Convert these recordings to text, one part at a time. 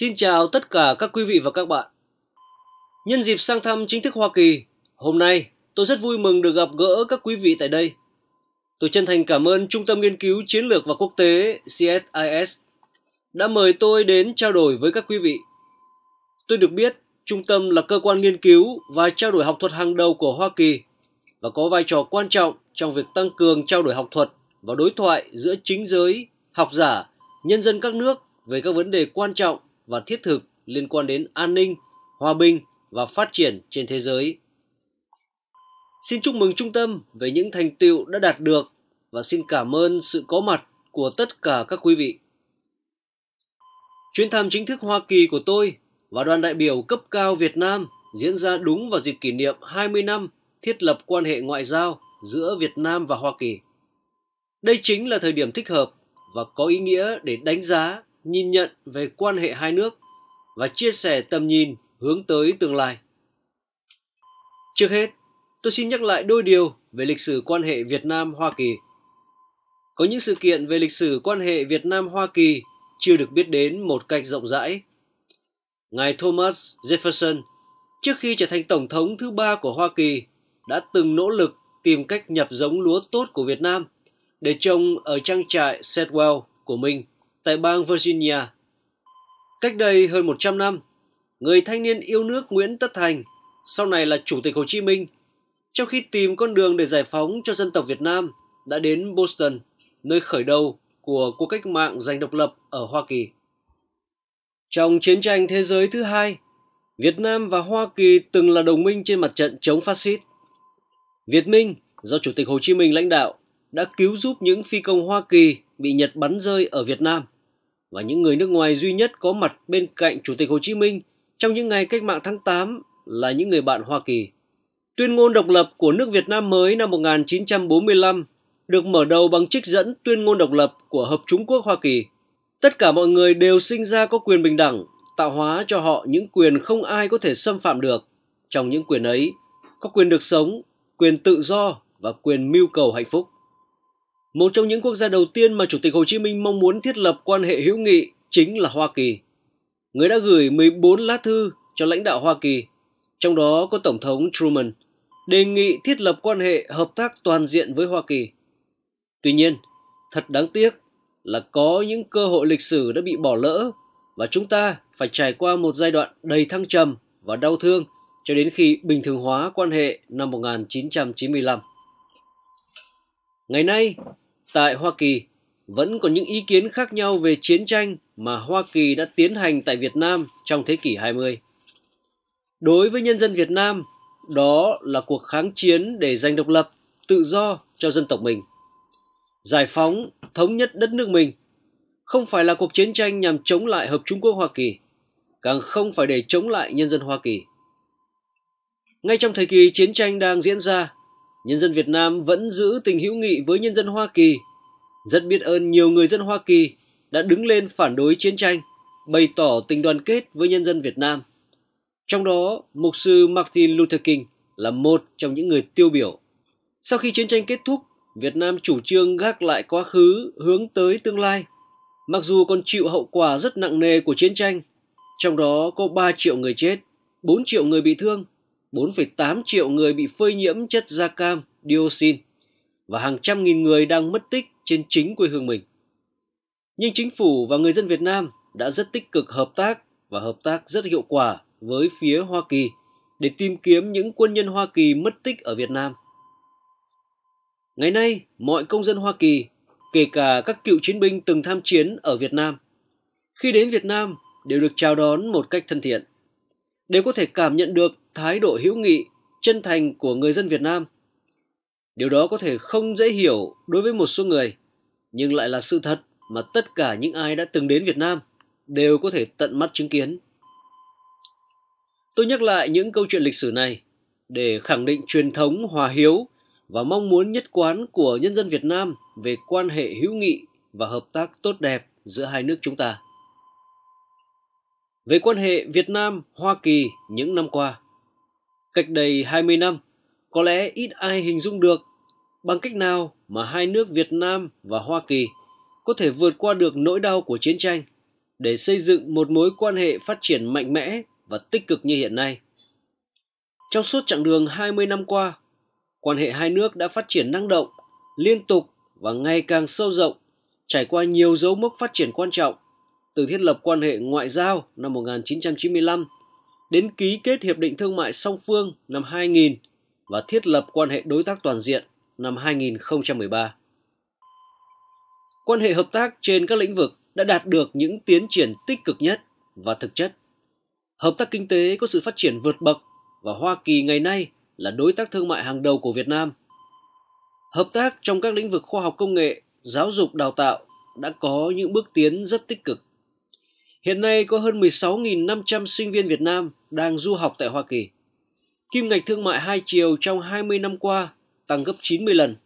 Xin chào tất cả các quý vị và các bạn. Nhân dịp sang thăm chính thức Hoa Kỳ, hôm nay tôi rất vui mừng được gặp gỡ các quý vị tại đây. Tôi chân thành cảm ơn Trung tâm Nghiên cứu Chiến lược và Quốc tế CSIS đã mời tôi đến trao đổi với các quý vị. Tôi được biết Trung tâm là cơ quan nghiên cứu và trao đổi học thuật hàng đầu của Hoa Kỳ và có vai trò quan trọng trong việc tăng cường trao đổi học thuật và đối thoại giữa chính giới, học giả, nhân dân các nước về các vấn đề quan trọng và thiết thực liên quan đến an ninh, hòa bình và phát triển trên thế giới. Xin chúc mừng Trung tâm về những thành tựu đã đạt được và xin cảm ơn sự có mặt của tất cả các quý vị. Chuyến thăm chính thức Hoa Kỳ của tôi và đoàn đại biểu cấp cao Việt Nam diễn ra đúng vào dịp kỷ niệm 20 năm thiết lập quan hệ ngoại giao giữa Việt Nam và Hoa Kỳ. Đây chính là thời điểm thích hợp và có ý nghĩa để đánh giá nhìn nhận về quan hệ hai nước và chia sẻ tầm nhìn hướng tới tương lai. Trước hết, tôi xin nhắc lại đôi điều về lịch sử quan hệ Việt Nam Hoa Kỳ. Có những sự kiện về lịch sử quan hệ Việt Nam Hoa Kỳ chưa được biết đến một cách rộng rãi. Ngài Thomas Jefferson, trước khi trở thành tổng thống thứ ba của Hoa Kỳ, đã từng nỗ lực tìm cách nhập giống lúa tốt của Việt Nam để trồng ở trang trại Sedwell của mình – tại bang Virginia. Cách đây hơn 100 năm, người thanh niên yêu nước Nguyễn Tất Thành, sau này là Chủ tịch Hồ Chí Minh, trong khi tìm con đường để giải phóng cho dân tộc Việt Nam, đã đến Boston, nơi khởi đầu của cuộc cách mạng giành độc lập ở Hoa Kỳ. Trong chiến tranh thế giới thứ hai, Việt Nam và Hoa Kỳ từng là đồng minh trên mặt trận chống phát xít. Việt Minh, do Chủ tịch Hồ Chí Minh lãnh đạo, đã cứu giúp những phi công Hoa Kỳ bị Nhật bắn rơi ở Việt Nam – và những người nước ngoài duy nhất có mặt bên cạnh Chủ tịch Hồ Chí Minh trong những ngày cách mạng tháng 8 là những người bạn Hoa Kỳ. Tuyên ngôn độc lập của nước Việt Nam mới năm 1945 được mở đầu bằng trích dẫn tuyên ngôn độc lập của Hợp Trung Quốc Hoa Kỳ. Tất cả mọi người đều sinh ra có quyền bình đẳng, tạo hóa cho họ những quyền không ai có thể xâm phạm được. Trong những quyền ấy, có quyền được sống, quyền tự do và quyền mưu cầu hạnh phúc. Một trong những quốc gia đầu tiên mà Chủ tịch Hồ Chí Minh mong muốn thiết lập quan hệ hữu nghị chính là Hoa Kỳ. Người đã gửi 14 lá thư cho lãnh đạo Hoa Kỳ, trong đó có Tổng thống Truman, đề nghị thiết lập quan hệ hợp tác toàn diện với Hoa Kỳ. Tuy nhiên, thật đáng tiếc là có những cơ hội lịch sử đã bị bỏ lỡ và chúng ta phải trải qua một giai đoạn đầy thăng trầm và đau thương cho đến khi bình thường hóa quan hệ năm 1995. Ngày nay, Tại Hoa Kỳ, vẫn có những ý kiến khác nhau về chiến tranh mà Hoa Kỳ đã tiến hành tại Việt Nam trong thế kỷ 20. Đối với nhân dân Việt Nam, đó là cuộc kháng chiến để giành độc lập, tự do cho dân tộc mình. Giải phóng, thống nhất đất nước mình không phải là cuộc chiến tranh nhằm chống lại Hợp Trung Quốc Hoa Kỳ, càng không phải để chống lại nhân dân Hoa Kỳ. Ngay trong thời kỳ chiến tranh đang diễn ra, nhân dân Việt Nam vẫn giữ tình hữu nghị với nhân dân Hoa Kỳ. Rất biết ơn nhiều người dân Hoa Kỳ đã đứng lên phản đối chiến tranh, bày tỏ tình đoàn kết với nhân dân Việt Nam. Trong đó, mục sư Martin Luther King là một trong những người tiêu biểu. Sau khi chiến tranh kết thúc, Việt Nam chủ trương gác lại quá khứ hướng tới tương lai. Mặc dù còn chịu hậu quả rất nặng nề của chiến tranh, trong đó có 3 triệu người chết, 4 triệu người bị thương – 4,8 triệu người bị phơi nhiễm chất da cam, dioxin và hàng trăm nghìn người đang mất tích trên chính quê hương mình. Nhưng chính phủ và người dân Việt Nam đã rất tích cực hợp tác và hợp tác rất hiệu quả với phía Hoa Kỳ để tìm kiếm những quân nhân Hoa Kỳ mất tích ở Việt Nam. Ngày nay, mọi công dân Hoa Kỳ, kể cả các cựu chiến binh từng tham chiến ở Việt Nam, khi đến Việt Nam đều được chào đón một cách thân thiện đều có thể cảm nhận được thái độ hữu nghị, chân thành của người dân Việt Nam. Điều đó có thể không dễ hiểu đối với một số người, nhưng lại là sự thật mà tất cả những ai đã từng đến Việt Nam đều có thể tận mắt chứng kiến. Tôi nhắc lại những câu chuyện lịch sử này để khẳng định truyền thống hòa hiếu và mong muốn nhất quán của nhân dân Việt Nam về quan hệ hữu nghị và hợp tác tốt đẹp giữa hai nước chúng ta về quan hệ Việt Nam Hoa Kỳ những năm qua. Cách đây 20 năm, có lẽ ít ai hình dung được bằng cách nào mà hai nước Việt Nam và Hoa Kỳ có thể vượt qua được nỗi đau của chiến tranh để xây dựng một mối quan hệ phát triển mạnh mẽ và tích cực như hiện nay. Trong suốt chặng đường 20 năm qua, quan hệ hai nước đã phát triển năng động, liên tục và ngày càng sâu rộng, trải qua nhiều dấu mốc phát triển quan trọng từ thiết lập quan hệ ngoại giao năm 1995 đến ký kết Hiệp định Thương mại Song Phương năm 2000 và thiết lập quan hệ đối tác toàn diện năm 2013. Quan hệ hợp tác trên các lĩnh vực đã đạt được những tiến triển tích cực nhất và thực chất. Hợp tác kinh tế có sự phát triển vượt bậc và Hoa Kỳ ngày nay là đối tác thương mại hàng đầu của Việt Nam. Hợp tác trong các lĩnh vực khoa học công nghệ, giáo dục đào tạo đã có những bước tiến rất tích cực. Hiện nay có hơn 16.500 sinh viên Việt Nam đang du học tại Hoa Kỳ. Kim ngạch thương mại hai chiều trong 20 năm qua tăng gấp 90 lần,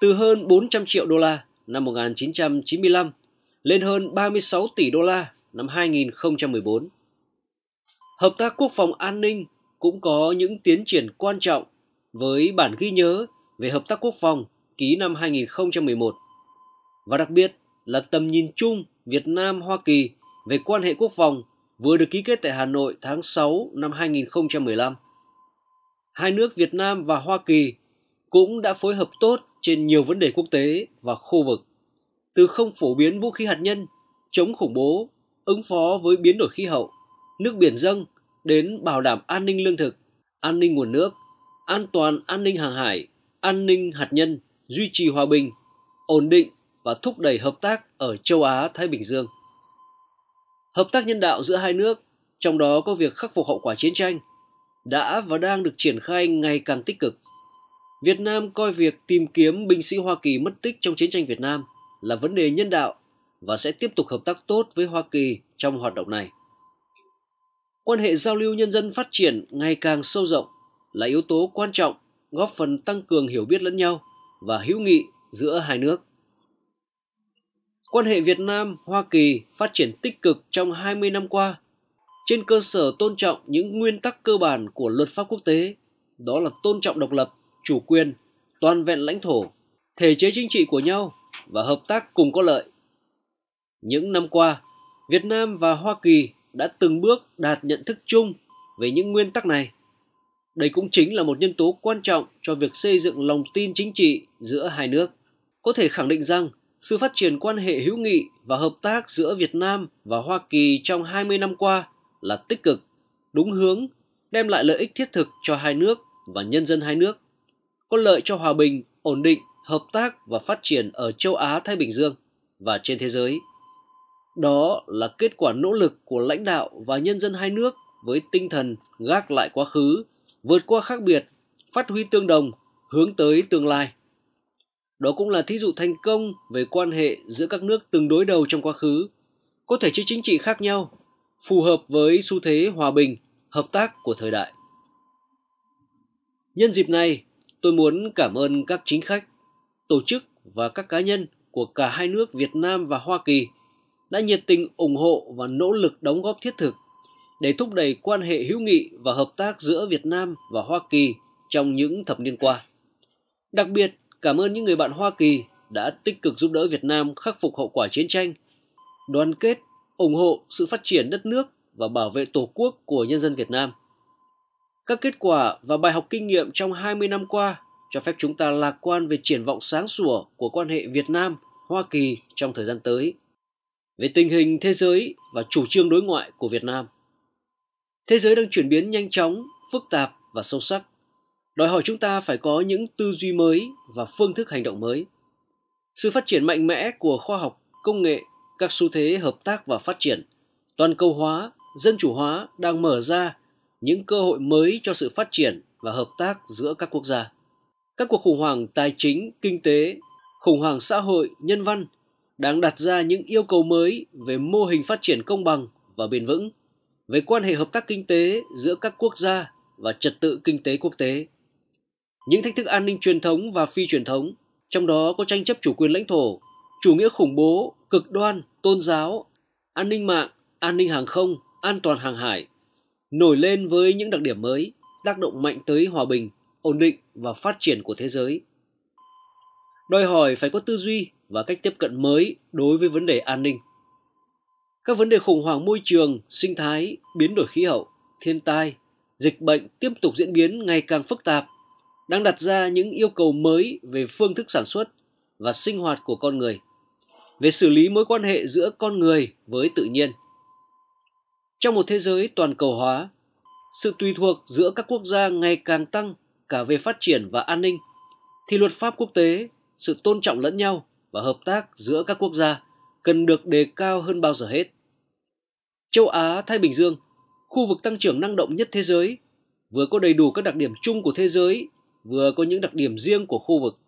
từ hơn 400 triệu đô la năm 1995 lên hơn 36 tỷ đô la năm 2014. Hợp tác quốc phòng an ninh cũng có những tiến triển quan trọng với bản ghi nhớ về hợp tác quốc phòng ký năm 2011 và đặc biệt là tầm nhìn chung Việt Nam Hoa Kỳ về quan hệ quốc phòng vừa được ký kết tại Hà Nội tháng 6 năm 2015. Hai nước Việt Nam và Hoa Kỳ cũng đã phối hợp tốt trên nhiều vấn đề quốc tế và khu vực, từ không phổ biến vũ khí hạt nhân, chống khủng bố, ứng phó với biến đổi khí hậu, nước biển dâng đến bảo đảm an ninh lương thực, an ninh nguồn nước, an toàn an ninh hàng hải, an ninh hạt nhân, duy trì hòa bình, ổn định và thúc đẩy hợp tác ở châu Á Thái Bình Dương. Hợp tác nhân đạo giữa hai nước, trong đó có việc khắc phục hậu quả chiến tranh, đã và đang được triển khai ngày càng tích cực. Việt Nam coi việc tìm kiếm binh sĩ Hoa Kỳ mất tích trong chiến tranh Việt Nam là vấn đề nhân đạo và sẽ tiếp tục hợp tác tốt với Hoa Kỳ trong hoạt động này. Quan hệ giao lưu nhân dân phát triển ngày càng sâu rộng là yếu tố quan trọng góp phần tăng cường hiểu biết lẫn nhau và hữu nghị giữa hai nước quan hệ Việt Nam Hoa Kỳ phát triển tích cực trong 20 năm qua trên cơ sở tôn trọng những nguyên tắc cơ bản của luật pháp quốc tế, đó là tôn trọng độc lập, chủ quyền, toàn vẹn lãnh thổ, thể chế chính trị của nhau và hợp tác cùng có lợi. Những năm qua, Việt Nam và Hoa Kỳ đã từng bước đạt nhận thức chung về những nguyên tắc này. Đây cũng chính là một nhân tố quan trọng cho việc xây dựng lòng tin chính trị giữa hai nước. Có thể khẳng định rằng sự phát triển quan hệ hữu nghị và hợp tác giữa Việt Nam và Hoa Kỳ trong 20 năm qua là tích cực, đúng hướng, đem lại lợi ích thiết thực cho hai nước và nhân dân hai nước, có lợi cho hòa bình, ổn định, hợp tác và phát triển ở châu Á Thái Bình Dương và trên thế giới. Đó là kết quả nỗ lực của lãnh đạo và nhân dân hai nước với tinh thần gác lại quá khứ, vượt qua khác biệt, phát huy tương đồng, hướng tới tương lai. Đó cũng là thí dụ thành công về quan hệ giữa các nước từng đối đầu trong quá khứ, có thể chế chính trị khác nhau, phù hợp với xu thế hòa bình, hợp tác của thời đại. Nhân dịp này, tôi muốn cảm ơn các chính khách, tổ chức và các cá nhân của cả hai nước Việt Nam và Hoa Kỳ đã nhiệt tình ủng hộ và nỗ lực đóng góp thiết thực để thúc đẩy quan hệ hữu nghị và hợp tác giữa Việt Nam và Hoa Kỳ trong những thập niên qua. Đặc biệt Cảm ơn những người bạn Hoa Kỳ đã tích cực giúp đỡ Việt Nam khắc phục hậu quả chiến tranh, đoàn kết, ủng hộ sự phát triển đất nước và bảo vệ Tổ quốc của nhân dân Việt Nam. Các kết quả và bài học kinh nghiệm trong 20 năm qua cho phép chúng ta lạc quan về triển vọng sáng sủa của quan hệ Việt Nam Hoa Kỳ trong thời gian tới, về tình hình thế giới và chủ trương đối ngoại của Việt Nam. Thế giới đang chuyển biến nhanh chóng, phức tạp và sâu sắc đòi hỏi chúng ta phải có những tư duy mới và phương thức hành động mới. Sự phát triển mạnh mẽ của khoa học, công nghệ, các xu thế hợp tác và phát triển, toàn cầu hóa, dân chủ hóa đang mở ra những cơ hội mới cho sự phát triển và hợp tác giữa các quốc gia. Các cuộc khủng hoảng tài chính, kinh tế, khủng hoảng xã hội, nhân văn đang đặt ra những yêu cầu mới về mô hình phát triển công bằng và bền vững, về quan hệ hợp tác kinh tế giữa các quốc gia và trật tự kinh tế quốc tế những thách thức an ninh truyền thống và phi truyền thống, trong đó có tranh chấp chủ quyền lãnh thổ, chủ nghĩa khủng bố, cực đoan, tôn giáo, an ninh mạng, an ninh hàng không, an toàn hàng hải, nổi lên với những đặc điểm mới, tác động mạnh tới hòa bình, ổn định và phát triển của thế giới. Đòi hỏi phải có tư duy và cách tiếp cận mới đối với vấn đề an ninh. Các vấn đề khủng hoảng môi trường, sinh thái, biến đổi khí hậu, thiên tai, dịch bệnh tiếp tục diễn biến ngày càng phức tạp đang đặt ra những yêu cầu mới về phương thức sản xuất và sinh hoạt của con người, về xử lý mối quan hệ giữa con người với tự nhiên. Trong một thế giới toàn cầu hóa, sự tùy thuộc giữa các quốc gia ngày càng tăng cả về phát triển và an ninh, thì luật pháp quốc tế, sự tôn trọng lẫn nhau và hợp tác giữa các quốc gia cần được đề cao hơn bao giờ hết. Châu Á Thái Bình Dương, khu vực tăng trưởng năng động nhất thế giới, vừa có đầy đủ các đặc điểm chung của thế giới vừa có những đặc điểm riêng của khu vực.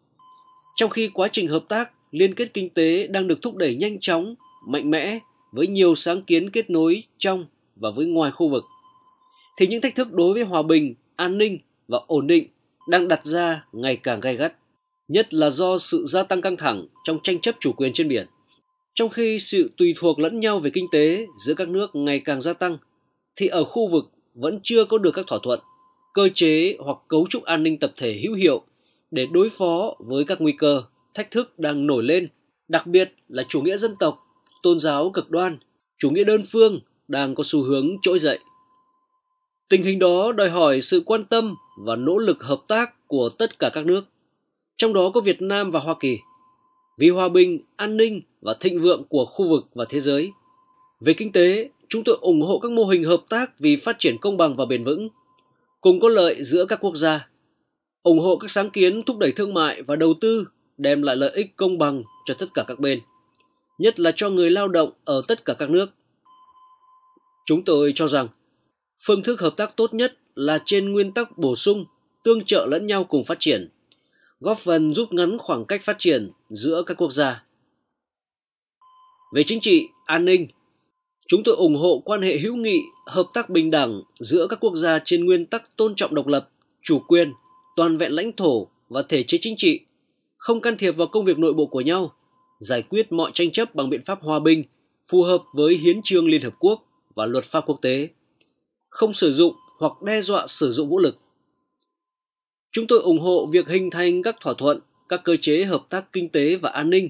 Trong khi quá trình hợp tác, liên kết kinh tế đang được thúc đẩy nhanh chóng, mạnh mẽ với nhiều sáng kiến kết nối trong và với ngoài khu vực, thì những thách thức đối với hòa bình, an ninh và ổn định đang đặt ra ngày càng gay gắt, nhất là do sự gia tăng căng thẳng trong tranh chấp chủ quyền trên biển. Trong khi sự tùy thuộc lẫn nhau về kinh tế giữa các nước ngày càng gia tăng, thì ở khu vực vẫn chưa có được các thỏa thuận cơ chế hoặc cấu trúc an ninh tập thể hữu hiệu để đối phó với các nguy cơ, thách thức đang nổi lên, đặc biệt là chủ nghĩa dân tộc, tôn giáo cực đoan, chủ nghĩa đơn phương đang có xu hướng trỗi dậy. Tình hình đó đòi hỏi sự quan tâm và nỗ lực hợp tác của tất cả các nước, trong đó có Việt Nam và Hoa Kỳ, vì hòa bình, an ninh và thịnh vượng của khu vực và thế giới. Về kinh tế, chúng tôi ủng hộ các mô hình hợp tác vì phát triển công bằng và bền vững cùng có lợi giữa các quốc gia, ủng hộ các sáng kiến thúc đẩy thương mại và đầu tư đem lại lợi ích công bằng cho tất cả các bên, nhất là cho người lao động ở tất cả các nước. Chúng tôi cho rằng, phương thức hợp tác tốt nhất là trên nguyên tắc bổ sung, tương trợ lẫn nhau cùng phát triển, góp phần rút ngắn khoảng cách phát triển giữa các quốc gia. Về chính trị, an ninh, Chúng tôi ủng hộ quan hệ hữu nghị, hợp tác bình đẳng giữa các quốc gia trên nguyên tắc tôn trọng độc lập, chủ quyền, toàn vẹn lãnh thổ và thể chế chính trị, không can thiệp vào công việc nội bộ của nhau, giải quyết mọi tranh chấp bằng biện pháp hòa bình, phù hợp với hiến trương Liên Hợp Quốc và luật pháp quốc tế, không sử dụng hoặc đe dọa sử dụng vũ lực. Chúng tôi ủng hộ việc hình thành các thỏa thuận, các cơ chế hợp tác kinh tế và an ninh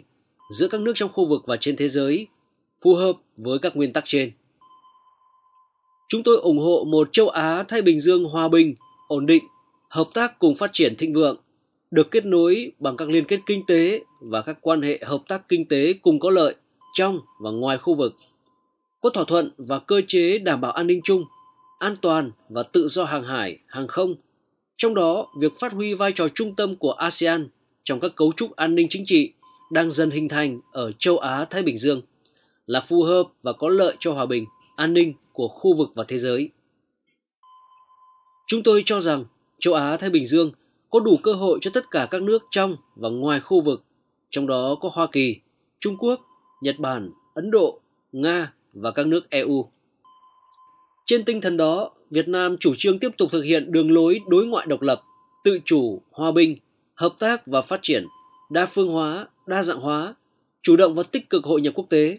giữa các nước trong khu vực và trên thế giới phù hợp với các nguyên tắc trên. Chúng tôi ủng hộ một châu Á Thái Bình Dương hòa bình, ổn định, hợp tác cùng phát triển thịnh vượng, được kết nối bằng các liên kết kinh tế và các quan hệ hợp tác kinh tế cùng có lợi trong và ngoài khu vực. Có thỏa thuận và cơ chế đảm bảo an ninh chung, an toàn và tự do hàng hải, hàng không. Trong đó, việc phát huy vai trò trung tâm của ASEAN trong các cấu trúc an ninh chính trị đang dần hình thành ở châu Á Thái Bình Dương là phù hợp và có lợi cho hòa bình, an ninh của khu vực và thế giới. Chúng tôi cho rằng châu Á Thái Bình Dương có đủ cơ hội cho tất cả các nước trong và ngoài khu vực, trong đó có Hoa Kỳ, Trung Quốc, Nhật Bản, Ấn Độ, Nga và các nước EU. Trên tinh thần đó, Việt Nam chủ trương tiếp tục thực hiện đường lối đối ngoại độc lập, tự chủ, hòa bình, hợp tác và phát triển, đa phương hóa, đa dạng hóa, chủ động và tích cực hội nhập quốc tế,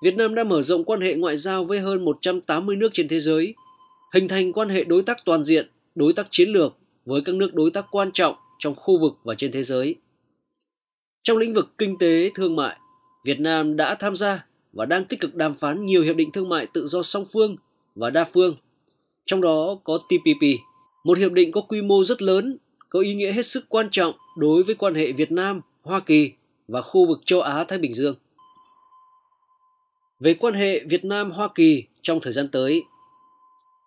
Việt Nam đã mở rộng quan hệ ngoại giao với hơn 180 nước trên thế giới, hình thành quan hệ đối tác toàn diện, đối tác chiến lược với các nước đối tác quan trọng trong khu vực và trên thế giới. Trong lĩnh vực kinh tế, thương mại, Việt Nam đã tham gia và đang tích cực đàm phán nhiều hiệp định thương mại tự do song phương và đa phương, trong đó có TPP, một hiệp định có quy mô rất lớn, có ý nghĩa hết sức quan trọng đối với quan hệ Việt Nam, Hoa Kỳ và khu vực châu Á-Thái Bình Dương về quan hệ Việt Nam Hoa Kỳ trong thời gian tới.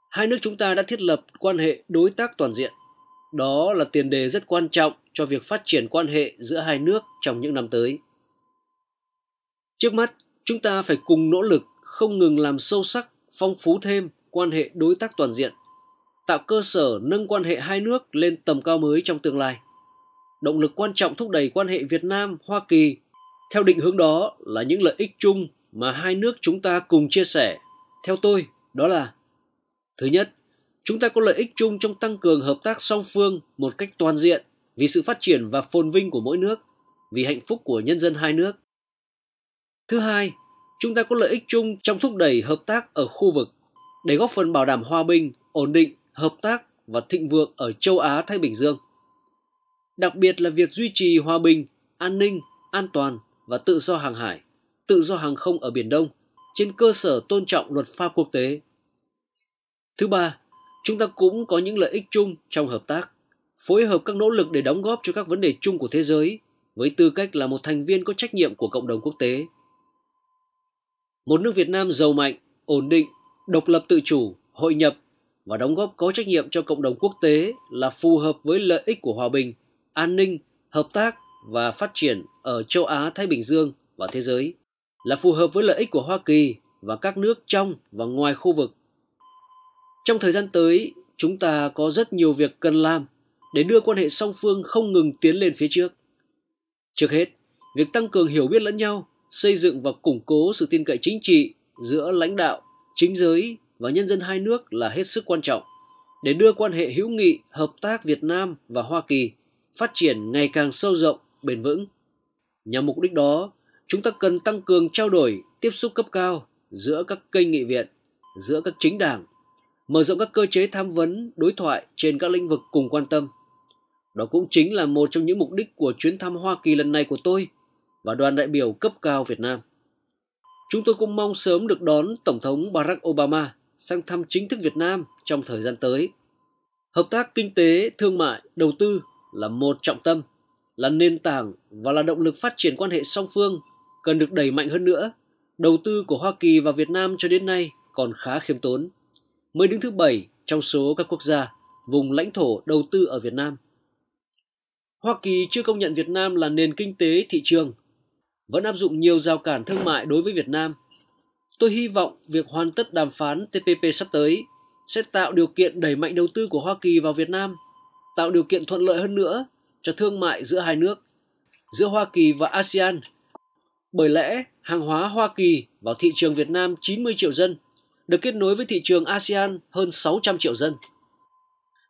Hai nước chúng ta đã thiết lập quan hệ đối tác toàn diện. Đó là tiền đề rất quan trọng cho việc phát triển quan hệ giữa hai nước trong những năm tới. Trước mắt, chúng ta phải cùng nỗ lực không ngừng làm sâu sắc, phong phú thêm quan hệ đối tác toàn diện, tạo cơ sở nâng quan hệ hai nước lên tầm cao mới trong tương lai. Động lực quan trọng thúc đẩy quan hệ Việt Nam Hoa Kỳ theo định hướng đó là những lợi ích chung mà hai nước chúng ta cùng chia sẻ theo tôi đó là thứ nhất chúng ta có lợi ích chung trong tăng cường hợp tác song phương một cách toàn diện vì sự phát triển và phồn vinh của mỗi nước vì hạnh phúc của nhân dân hai nước thứ hai chúng ta có lợi ích chung trong thúc đẩy hợp tác ở khu vực để góp phần bảo đảm hòa bình ổn định hợp tác và thịnh vượng ở châu á thái bình dương đặc biệt là việc duy trì hòa bình an ninh an toàn và tự do hàng hải tự do hàng không ở Biển Đông trên cơ sở tôn trọng luật pháp quốc tế. Thứ ba, chúng ta cũng có những lợi ích chung trong hợp tác, phối hợp các nỗ lực để đóng góp cho các vấn đề chung của thế giới với tư cách là một thành viên có trách nhiệm của cộng đồng quốc tế. Một nước Việt Nam giàu mạnh, ổn định, độc lập tự chủ, hội nhập và đóng góp có trách nhiệm cho cộng đồng quốc tế là phù hợp với lợi ích của hòa bình, an ninh, hợp tác và phát triển ở châu Á Thái Bình Dương và thế giới là phù hợp với lợi ích của Hoa Kỳ và các nước trong và ngoài khu vực. Trong thời gian tới, chúng ta có rất nhiều việc cần làm để đưa quan hệ song phương không ngừng tiến lên phía trước. Trước hết, việc tăng cường hiểu biết lẫn nhau, xây dựng và củng cố sự tin cậy chính trị giữa lãnh đạo, chính giới và nhân dân hai nước là hết sức quan trọng để đưa quan hệ hữu nghị, hợp tác Việt Nam và Hoa Kỳ phát triển ngày càng sâu rộng, bền vững. Nhằm mục đích đó, chúng ta cần tăng cường trao đổi, tiếp xúc cấp cao giữa các kênh nghị viện, giữa các chính đảng, mở rộng các cơ chế tham vấn, đối thoại trên các lĩnh vực cùng quan tâm. Đó cũng chính là một trong những mục đích của chuyến thăm Hoa Kỳ lần này của tôi và đoàn đại biểu cấp cao Việt Nam. Chúng tôi cũng mong sớm được đón Tổng thống Barack Obama sang thăm chính thức Việt Nam trong thời gian tới. Hợp tác kinh tế, thương mại, đầu tư là một trọng tâm, là nền tảng và là động lực phát triển quan hệ song phương cần được đẩy mạnh hơn nữa. Đầu tư của Hoa Kỳ vào Việt Nam cho đến nay còn khá khiêm tốn, mới đứng thứ bảy trong số các quốc gia, vùng lãnh thổ đầu tư ở Việt Nam. Hoa Kỳ chưa công nhận Việt Nam là nền kinh tế thị trường, vẫn áp dụng nhiều rào cản thương mại đối với Việt Nam. Tôi hy vọng việc hoàn tất đàm phán TPP sắp tới sẽ tạo điều kiện đẩy mạnh đầu tư của Hoa Kỳ vào Việt Nam, tạo điều kiện thuận lợi hơn nữa cho thương mại giữa hai nước, giữa Hoa Kỳ và ASEAN bởi lẽ, hàng hóa Hoa Kỳ vào thị trường Việt Nam 90 triệu dân được kết nối với thị trường ASEAN hơn 600 triệu dân.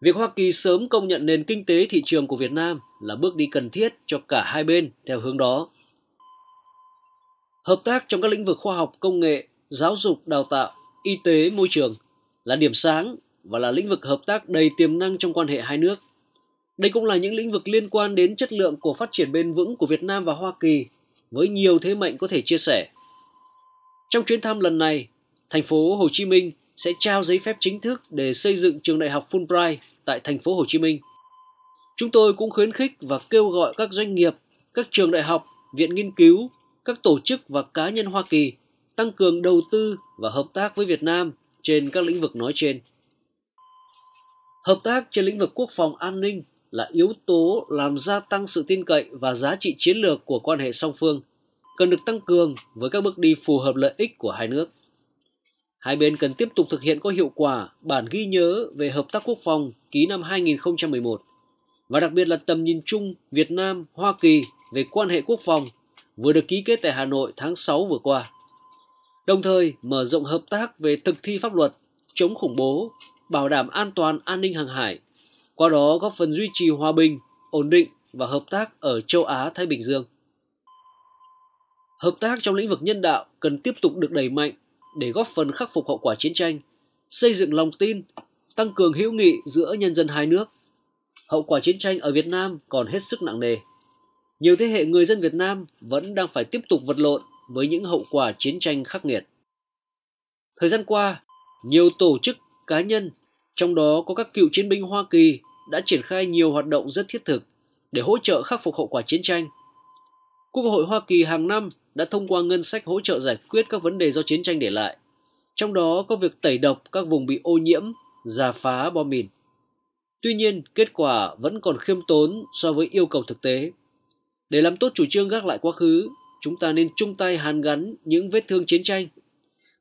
Việc Hoa Kỳ sớm công nhận nền kinh tế thị trường của Việt Nam là bước đi cần thiết cho cả hai bên theo hướng đó. Hợp tác trong các lĩnh vực khoa học, công nghệ, giáo dục, đào tạo, y tế, môi trường là điểm sáng và là lĩnh vực hợp tác đầy tiềm năng trong quan hệ hai nước. Đây cũng là những lĩnh vực liên quan đến chất lượng của phát triển bền vững của Việt Nam và Hoa Kỳ với nhiều thế mạnh có thể chia sẻ. Trong chuyến thăm lần này, thành phố Hồ Chí Minh sẽ trao giấy phép chính thức để xây dựng trường đại học Fulbright tại thành phố Hồ Chí Minh. Chúng tôi cũng khuyến khích và kêu gọi các doanh nghiệp, các trường đại học, viện nghiên cứu, các tổ chức và cá nhân Hoa Kỳ tăng cường đầu tư và hợp tác với Việt Nam trên các lĩnh vực nói trên. Hợp tác trên lĩnh vực quốc phòng an ninh là yếu tố làm gia tăng sự tin cậy và giá trị chiến lược của quan hệ song phương, cần được tăng cường với các bước đi phù hợp lợi ích của hai nước. Hai bên cần tiếp tục thực hiện có hiệu quả bản ghi nhớ về hợp tác quốc phòng ký năm 2011 và đặc biệt là tầm nhìn chung Việt Nam Hoa Kỳ về quan hệ quốc phòng vừa được ký kết tại Hà Nội tháng 6 vừa qua. Đồng thời mở rộng hợp tác về thực thi pháp luật, chống khủng bố, bảo đảm an toàn an ninh hàng hải qua đó góp phần duy trì hòa bình, ổn định và hợp tác ở châu Á-Thái Bình Dương. Hợp tác trong lĩnh vực nhân đạo cần tiếp tục được đẩy mạnh để góp phần khắc phục hậu quả chiến tranh, xây dựng lòng tin, tăng cường hữu nghị giữa nhân dân hai nước. Hậu quả chiến tranh ở Việt Nam còn hết sức nặng nề. Nhiều thế hệ người dân Việt Nam vẫn đang phải tiếp tục vật lộn với những hậu quả chiến tranh khắc nghiệt. Thời gian qua, nhiều tổ chức, cá nhân trong đó có các cựu chiến binh Hoa Kỳ đã triển khai nhiều hoạt động rất thiết thực để hỗ trợ khắc phục hậu quả chiến tranh. Quốc hội Hoa Kỳ hàng năm đã thông qua ngân sách hỗ trợ giải quyết các vấn đề do chiến tranh để lại, trong đó có việc tẩy độc các vùng bị ô nhiễm, giả phá bom mìn. Tuy nhiên, kết quả vẫn còn khiêm tốn so với yêu cầu thực tế. Để làm tốt chủ trương gác lại quá khứ, chúng ta nên chung tay hàn gắn những vết thương chiến tranh.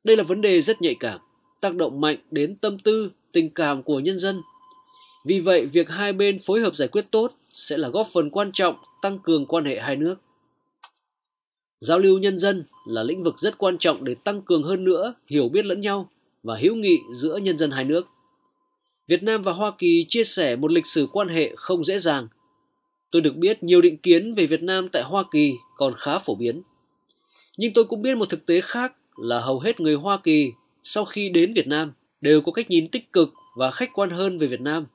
Đây là vấn đề rất nhạy cảm, tác động mạnh đến tâm tư tình cảm của nhân dân. Vì vậy, việc hai bên phối hợp giải quyết tốt sẽ là góp phần quan trọng tăng cường quan hệ hai nước. Giao lưu nhân dân là lĩnh vực rất quan trọng để tăng cường hơn nữa hiểu biết lẫn nhau và hữu nghị giữa nhân dân hai nước. Việt Nam và Hoa Kỳ chia sẻ một lịch sử quan hệ không dễ dàng. Tôi được biết nhiều định kiến về Việt Nam tại Hoa Kỳ còn khá phổ biến. Nhưng tôi cũng biết một thực tế khác là hầu hết người Hoa Kỳ sau khi đến Việt Nam đều có cách nhìn tích cực và khách quan hơn về Việt Nam,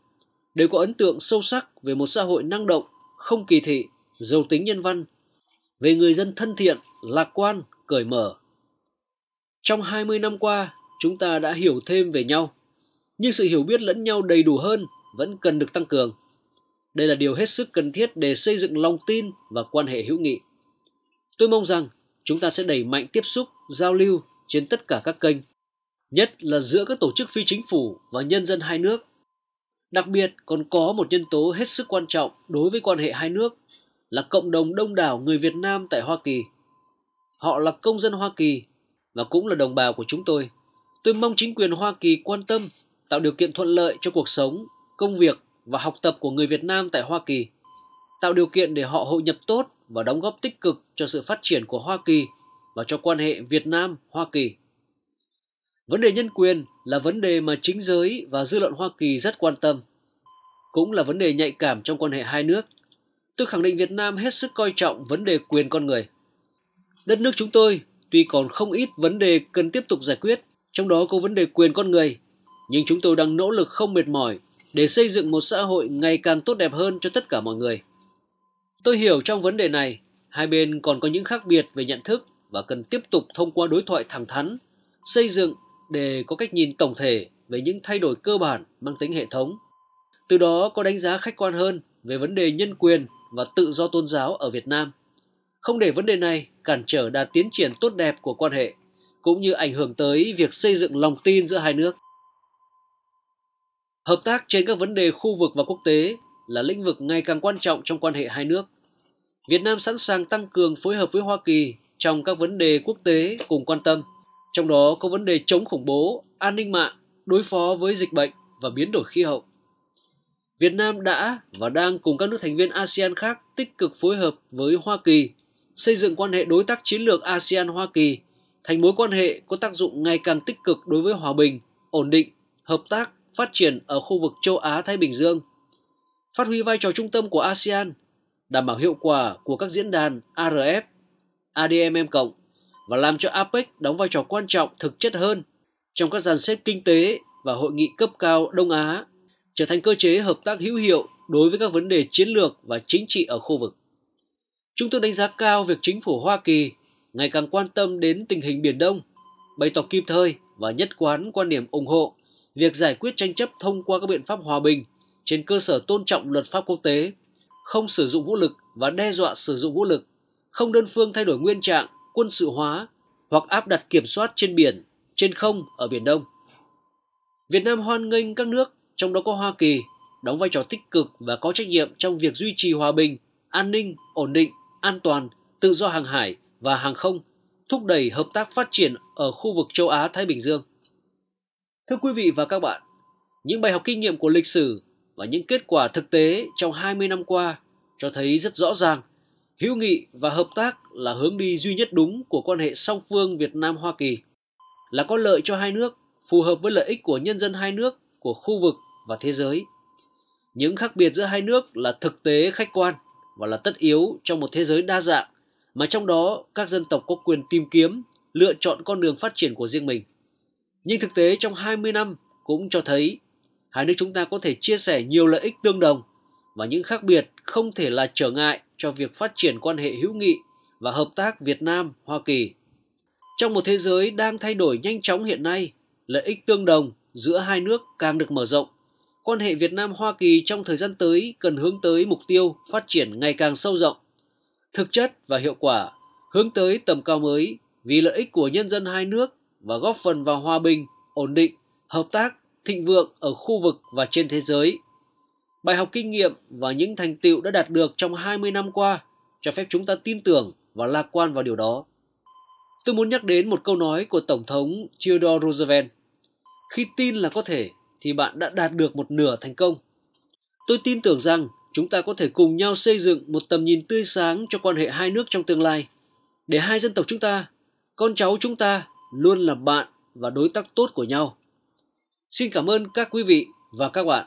đều có ấn tượng sâu sắc về một xã hội năng động, không kỳ thị, giàu tính nhân văn, về người dân thân thiện, lạc quan, cởi mở. Trong 20 năm qua, chúng ta đã hiểu thêm về nhau, nhưng sự hiểu biết lẫn nhau đầy đủ hơn vẫn cần được tăng cường. Đây là điều hết sức cần thiết để xây dựng lòng tin và quan hệ hữu nghị. Tôi mong rằng chúng ta sẽ đẩy mạnh tiếp xúc, giao lưu trên tất cả các kênh nhất là giữa các tổ chức phi chính phủ và nhân dân hai nước. Đặc biệt còn có một nhân tố hết sức quan trọng đối với quan hệ hai nước là cộng đồng đông đảo người Việt Nam tại Hoa Kỳ. Họ là công dân Hoa Kỳ và cũng là đồng bào của chúng tôi. Tôi mong chính quyền Hoa Kỳ quan tâm, tạo điều kiện thuận lợi cho cuộc sống, công việc và học tập của người Việt Nam tại Hoa Kỳ, tạo điều kiện để họ hội nhập tốt và đóng góp tích cực cho sự phát triển của Hoa Kỳ và cho quan hệ Việt Nam Hoa Kỳ. Vấn đề nhân quyền là vấn đề mà chính giới và dư luận Hoa Kỳ rất quan tâm, cũng là vấn đề nhạy cảm trong quan hệ hai nước. Tôi khẳng định Việt Nam hết sức coi trọng vấn đề quyền con người. Đất nước chúng tôi tuy còn không ít vấn đề cần tiếp tục giải quyết, trong đó có vấn đề quyền con người, nhưng chúng tôi đang nỗ lực không mệt mỏi để xây dựng một xã hội ngày càng tốt đẹp hơn cho tất cả mọi người. Tôi hiểu trong vấn đề này, hai bên còn có những khác biệt về nhận thức và cần tiếp tục thông qua đối thoại thẳng thắn, xây dựng để có cách nhìn tổng thể về những thay đổi cơ bản mang tính hệ thống. Từ đó có đánh giá khách quan hơn về vấn đề nhân quyền và tự do tôn giáo ở Việt Nam. Không để vấn đề này cản trở đà tiến triển tốt đẹp của quan hệ, cũng như ảnh hưởng tới việc xây dựng lòng tin giữa hai nước. Hợp tác trên các vấn đề khu vực và quốc tế là lĩnh vực ngày càng quan trọng trong quan hệ hai nước. Việt Nam sẵn sàng tăng cường phối hợp với Hoa Kỳ trong các vấn đề quốc tế cùng quan tâm – trong đó có vấn đề chống khủng bố, an ninh mạng, đối phó với dịch bệnh và biến đổi khí hậu. Việt Nam đã và đang cùng các nước thành viên ASEAN khác tích cực phối hợp với Hoa Kỳ xây dựng quan hệ đối tác chiến lược ASEAN Hoa Kỳ thành mối quan hệ có tác dụng ngày càng tích cực đối với hòa bình, ổn định, hợp tác, phát triển ở khu vực châu Á Thái Bình Dương. Phát huy vai trò trung tâm của ASEAN, đảm bảo hiệu quả của các diễn đàn ARF, ADMM cộng và làm cho APEC đóng vai trò quan trọng thực chất hơn trong các dàn xếp kinh tế và hội nghị cấp cao Đông Á, trở thành cơ chế hợp tác hữu hiệu đối với các vấn đề chiến lược và chính trị ở khu vực. Chúng tôi đánh giá cao việc chính phủ Hoa Kỳ ngày càng quan tâm đến tình hình Biển Đông, bày tỏ kịp thời và nhất quán quan điểm ủng hộ việc giải quyết tranh chấp thông qua các biện pháp hòa bình trên cơ sở tôn trọng luật pháp quốc tế, không sử dụng vũ lực và đe dọa sử dụng vũ lực, không đơn phương thay đổi nguyên trạng quân sự hóa hoặc áp đặt kiểm soát trên biển, trên không ở Biển Đông. Việt Nam hoan nghênh các nước, trong đó có Hoa Kỳ, đóng vai trò tích cực và có trách nhiệm trong việc duy trì hòa bình, an ninh, ổn định, an toàn, tự do hàng hải và hàng không, thúc đẩy hợp tác phát triển ở khu vực châu Á-Thái Bình Dương. Thưa quý vị và các bạn, những bài học kinh nghiệm của lịch sử và những kết quả thực tế trong 20 năm qua cho thấy rất rõ ràng hữu nghị và hợp tác là hướng đi duy nhất đúng của quan hệ song phương Việt Nam Hoa Kỳ, là có lợi cho hai nước, phù hợp với lợi ích của nhân dân hai nước, của khu vực và thế giới. Những khác biệt giữa hai nước là thực tế khách quan và là tất yếu trong một thế giới đa dạng mà trong đó các dân tộc có quyền tìm kiếm, lựa chọn con đường phát triển của riêng mình. Nhưng thực tế trong 20 năm cũng cho thấy hai nước chúng ta có thể chia sẻ nhiều lợi ích tương đồng và những khác biệt không thể là trở ngại cho việc phát triển quan hệ hữu nghị và hợp tác Việt Nam Hoa Kỳ. Trong một thế giới đang thay đổi nhanh chóng hiện nay, lợi ích tương đồng giữa hai nước càng được mở rộng. Quan hệ Việt Nam Hoa Kỳ trong thời gian tới cần hướng tới mục tiêu phát triển ngày càng sâu rộng, thực chất và hiệu quả, hướng tới tầm cao mới vì lợi ích của nhân dân hai nước và góp phần vào hòa bình, ổn định, hợp tác, thịnh vượng ở khu vực và trên thế giới bài học kinh nghiệm và những thành tựu đã đạt được trong 20 năm qua cho phép chúng ta tin tưởng và lạc quan vào điều đó. Tôi muốn nhắc đến một câu nói của Tổng thống Theodore Roosevelt. Khi tin là có thể thì bạn đã đạt được một nửa thành công. Tôi tin tưởng rằng chúng ta có thể cùng nhau xây dựng một tầm nhìn tươi sáng cho quan hệ hai nước trong tương lai, để hai dân tộc chúng ta, con cháu chúng ta luôn là bạn và đối tác tốt của nhau. Xin cảm ơn các quý vị và các bạn.